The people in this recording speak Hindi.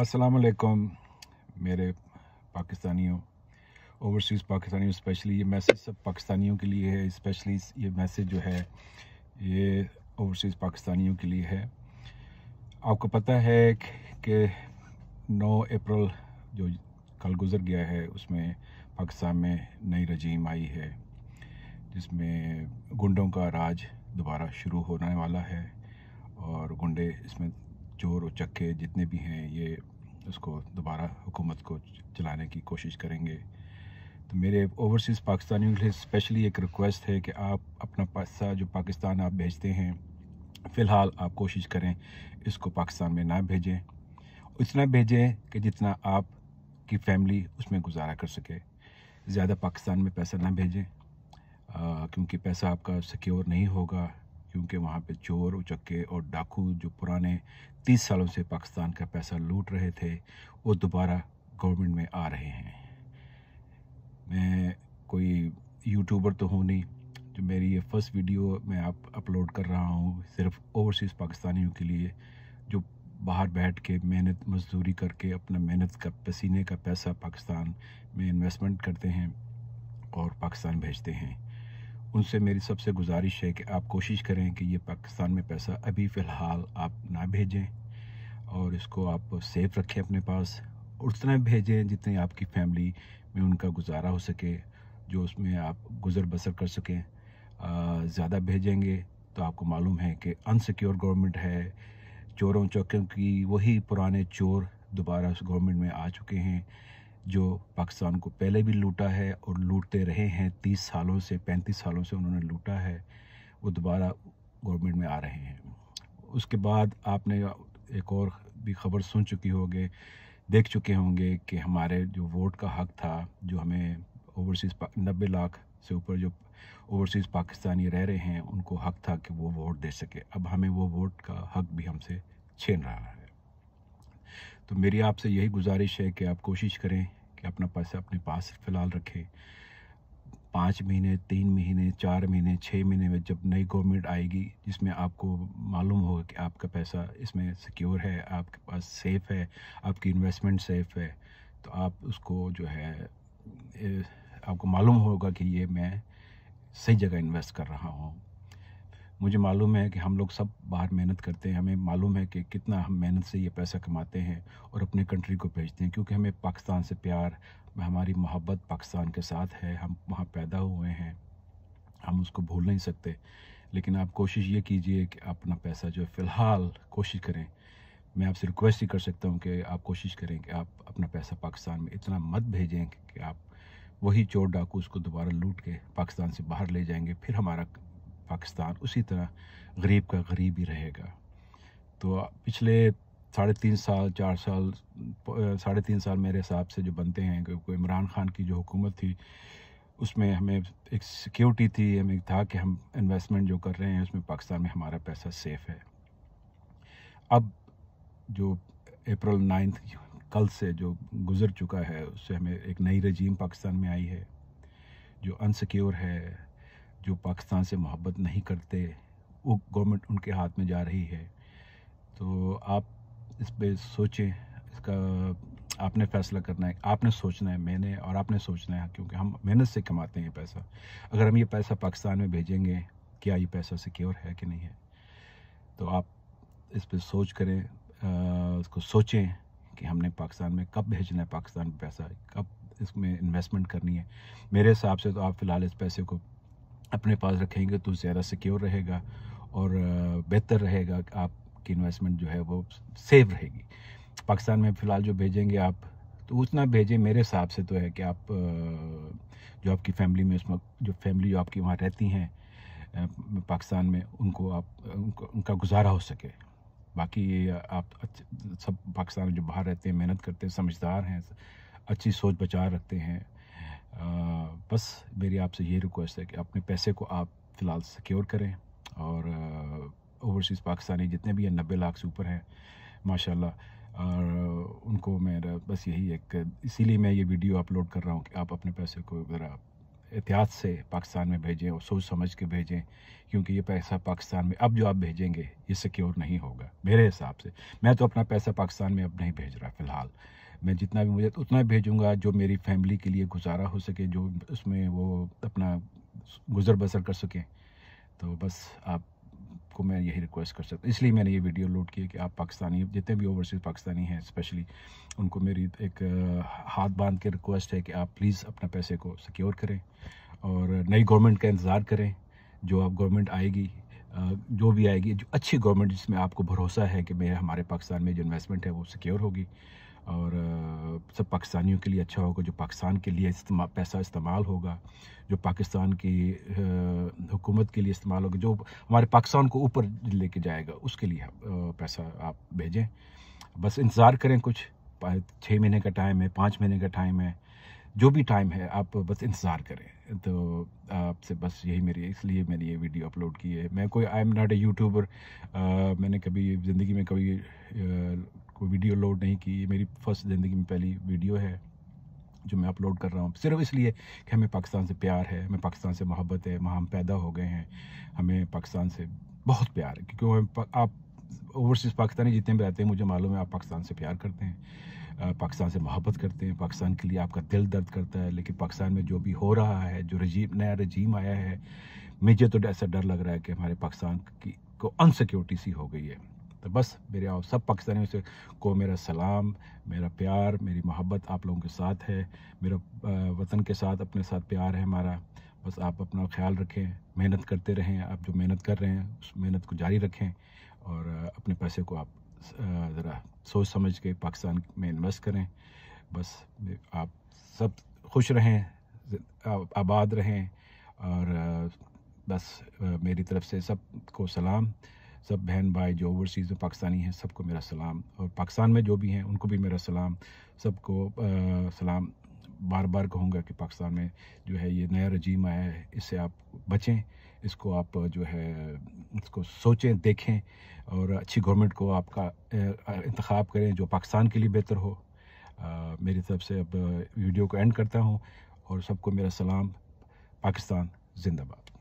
अस्सलाम वालेकुम मेरे पाकिस्तानियों ओवरसीज़ पाकिस्तानियों स्पेशली ये मैसेज सब पाकिस्तानियों के लिए है स्पेशली ये मैसेज जो है ये ओवरसीज़ पाकिस्तानियों के लिए है आपको पता है कि 9 अप्रैल जो कल गुज़र गया है उसमें पाकिस्तान में नई रजीम आई है जिसमें गुंडों का राज दोबारा शुरू होने वाला है और गुंडे इसमें चोर उचक जितने भी हैं ये उसको दोबारा हुकूमत को चलाने की कोशिश करेंगे तो मेरे ओवरसीज़ पाकिस्तानियों के लिए स्पेशली एक रिक्वेस्ट है कि आप अपना पैसा जो पाकिस्तान आप भेजते हैं फ़िलहाल आप कोशिश करें इसको पाकिस्तान में ना भेजें उतना भेजें कि जितना आप की फैमिली उसमें गुजारा कर सके ज़्यादा पाकिस्तान में पैसा ना भेजें क्योंकि पैसा आपका सिक्योर नहीं होगा क्योंकि वहाँ पे चोर उचक्के और डाकू जो पुराने तीस सालों से पाकिस्तान का पैसा लूट रहे थे वो दोबारा गवर्नमेंट में आ रहे हैं मैं कोई यूट्यूबर तो हूँ नहीं जो मेरी ये फर्स्ट वीडियो मैं आप अपलोड कर रहा हूँ सिर्फ ओवरसीज़ पाकिस्तानियों के लिए जो बाहर बैठ के मेहनत मजदूरी करके अपना मेहनत का पसीने का पैसा पाकिस्तान में इन्वेस्टमेंट करते हैं और पाकिस्तान भेजते हैं उनसे मेरी सबसे गुजारिश है कि आप कोशिश करें कि ये पाकिस्तान में पैसा अभी फ़िलहाल आप ना भेजें और इसको आप सेफ़ रखें अपने पास उतना भेजें जितने आपकी फैमिली में उनका गुजारा हो सके जो उसमें आप गुज़र बसर कर सकें ज़्यादा भेजेंगे तो आपको मालूम है कि अनसिक्योर गवर्नमेंट है चोरों चौकियों की वही पुराने चोर दोबारा उस गवर्नमेंट में आ चुके हैं जो पाकिस्तान को पहले भी लूटा है और लूटते रहे हैं तीस सालों से पैंतीस सालों से उन्होंने लूटा है वो दोबारा गवर्नमेंट में आ रहे हैं उसके बाद आपने एक और भी खबर सुन चुकी होगी देख चुके होंगे कि हमारे जो वोट का हक था जो हमें ओवरसीज़ नब्बे लाख से ऊपर जो ओवरसीज़ पाकिस्तानी रह रहे हैं उनको हक था कि वो वोट दे सके अब हमें वो वोट का हक भी हमसे छीन रहा है तो मेरी आपसे यही गुजारिश है कि आप कोशिश करें कि अपना पैसा अपने पास फ़िलहाल रखें पाँच महीने तीन महीने चार महीने छः महीने में जब नई गवर्नमेंट आएगी जिसमें आपको मालूम होगा कि आपका पैसा इसमें सिक्योर है आपके पास सेफ़ है आपकी इन्वेस्टमेंट सेफ़ है तो आप उसको जो है आपको मालूम होगा कि ये मैं सही जगह इन्वेस्ट कर रहा हूँ मुझे मालूम है कि हम लोग सब बाहर मेहनत करते हैं हमें मालूम है कि कितना हम मेहनत से ये पैसा कमाते हैं और अपने कंट्री को भेजते हैं क्योंकि हमें पाकिस्तान से प्यार हमारी मोहब्बत पाकिस्तान के साथ है हम वहाँ पैदा हुए हैं हम उसको भूल नहीं सकते लेकिन आप कोशिश ये कीजिए कि अपना पैसा जो है फ़िलहाल कोशिश करें मैं आपसे रिक्वेस्ट ही कर सकता हूँ कि आप कोशिश करें कि आप अपना पैसा पाकिस्तान में इतना मत भेजें कि आप वही चोर डाकू उसको दोबारा लूट के पाकिस्तान से बाहर ले जाएंगे फिर हमारा पाकिस्तान उसी तरह गरीब का गरीब ही रहेगा तो पिछले साढ़े तीन साल चार साल साढ़े तीन साल मेरे हिसाब से जो बनते हैं क्योंकि इमरान खान की जो हुकूमत थी उसमें हमें एक सिक्योरिटी थी हमें था कि हम इन्वेस्टमेंट जो कर रहे हैं उसमें पाकिस्तान में हमारा पैसा सेफ़ है अब जो अप्रैल नाइन्थ कल से जो गुज़र चुका है उससे हमें एक नई रजीम पाकिस्तान में आई है जो अनसिक्योर है जो पाकिस्तान से मोहब्बत नहीं करते वो गवर्नमेंट उनके हाथ में जा रही है तो आप इस पर सोचें इसका आपने फैसला करना है आपने सोचना है मैंने और आपने सोचना है क्योंकि हम मेहनत से कमाते हैं पैसा अगर हम ये पैसा पाकिस्तान में भेजेंगे क्या ये पैसा सिक्योर है कि नहीं है तो आप इस पर सोच करें आ, इसको सोचें कि हमने पाकिस्तान में कब भेजना है पाकिस्तान में पैसा कब इसमें इन्वेस्टमेंट करनी है मेरे हिसाब से तो आप फ़िलहाल इस पैसे को अपने पास रखेंगे तो ज़्यादा सिक्योर रहेगा और बेहतर रहेगा कि आपकी इन्वेस्टमेंट जो है वो सेफ रहेगी पाकिस्तान में फ़िलहाल जो भेजेंगे आप तो उतना भेजें मेरे हिसाब से तो है कि आप जो आपकी फैमिली में उसमें जो फैमिली जो आपकी वहाँ रहती हैं पाकिस्तान में उनको आप उनका, उनका गुजारा हो सके बाकी आप सब पाकिस्तान में जो बाहर रहते हैं मेहनत करते हैं समझदार हैं अच्छी सोच बचार रखते हैं बस मेरी आपसे ये रिक्वेस्ट है कि अपने पैसे को आप फ़िलहाल सिक्योर करें और ओवरसीज़ पाकिस्तानी जितने भी हैं नब्बे लाख से ऊपर हैं माशाल्लाह और उनको मेरा बस यही एक इसीलिए मैं ये वीडियो अपलोड कर रहा हूँ कि आप अपने पैसे को ज़रा एहतियात से पाकिस्तान में भेजें और सोच समझ के भेजें क्योंकि ये पैसा पाकिस्तान में अब जो आप भेजेंगे ये सिक्योर नहीं होगा मेरे हिसाब से मैं तो अपना पैसा पाकिस्तान में अब नहीं भेज रहा फ़िलहाल मैं जितना भी मुझे उतना भेजूँगा जो मेरी फैमिली के लिए गुजारा हो सके जो उसमें वो अपना गुजर बसर कर सकें तो बस आपको मैं यही रिक्वेस्ट कर सकता इसलिए मैंने ये वीडियो लोड किया कि आप पाकिस्तानी जितने भी ओवरसीज़ पाकिस्तानी हैं स्पेशली उनको मेरी एक हाथ बांध के रिक्वेस्ट है कि आप प्लीज़ अपना पैसे को सिक्योर करें और नई गवर्नमेंट का इंतज़ार करें जो आप गवर्नमेंट आएगी जो भी आएगी जो अच्छी गवर्नमेंट जिसमें आपको भरोसा है कि मेरे हमारे पाकिस्तान में जो इन्वेस्टमेंट है वो सिक्योर होगी और सब पाकिस्तानियों के लिए अच्छा होगा जो पाकिस्तान के लिए इस्तेमा, पैसा इस्तेमाल होगा जो पाकिस्तान की हुकूमत के लिए इस्तेमाल होगा जो हमारे पाकिस्तान को ऊपर लेके जाएगा उसके लिए पैसा आप भेजें बस इंतज़ार करें कुछ छः महीने का टाइम है पाँच महीने का टाइम है जो भी टाइम है आप बस इंतज़ार करें तो आपसे बस यही मेरी इसलिए मैंने ये वीडियो अपलोड की है मैं कोई I am not a YouTuber मैंने कभी ज़िंदगी में कभी कोई वीडियो लोड नहीं की ये मेरी फर्स्ट ज़िंदगी में पहली वीडियो है जो मैं अपलोड कर रहा हूँ सिर्फ इसलिए कि हमें पाकिस्तान से प्यार है हमें पाकिस्तान से मोहब्बत है वहाँ हम पैदा हो गए हैं हमें पाकिस्तान से बहुत प्यार है क्योंकि आप ओवरसीज़ पाकिस्तानी जितने भी रहते हैं मुझे मालूम है आप पाकिस्तान से प्यार करते हैं पाकिस्तान से मोहब्बत करते हैं पाकिस्तान के लिए आपका दिल दर्द करता है लेकिन पाकिस्तान में जो भी हो रहा है जो रजीम नया रजीम आया है मुझे तो ऐसा डर लग रहा है कि हमारे पाकिस्तान की को अनसिक्योरिटी सी हो गई है तो बस मेरे आप सब पाकिस्तानियों से को मेरा सलाम मेरा प्यार मेरी मोहब्बत आप लोगों के साथ है मेरा वतन के साथ अपने साथ प्यार है हमारा बस आप अपना ख्याल रखें मेहनत करते रहें आप जो मेहनत कर रहे हैं उस मेहनत को जारी रखें और अपने पैसे को आप ज़रा सोच समझ के पाकिस्तान में इन्वेस्ट करें बस आप सब खुश रहें आबाद रहें और बस मेरी तरफ से सबको सलाम सब बहन भाई जो ओवरसीज़ में पाकिस्तानी हैं सबको मेरा सलाम और पाकिस्तान में जो भी हैं उनको भी मेरा सलाम सबको सलाम बार बार कहूँगा कि पाकिस्तान में जो है ये नया रजीम आया है इससे आप बचें इसको आप जो है इसको सोचें देखें और अच्छी गवर्नमेंट को आपका इंतखब करें जो पाकिस्तान के लिए बेहतर हो आ, मेरी तरफ से अब वीडियो को एंड करता हूँ और सबको मेरा सलाम पाकिस्तान जिंदाबाद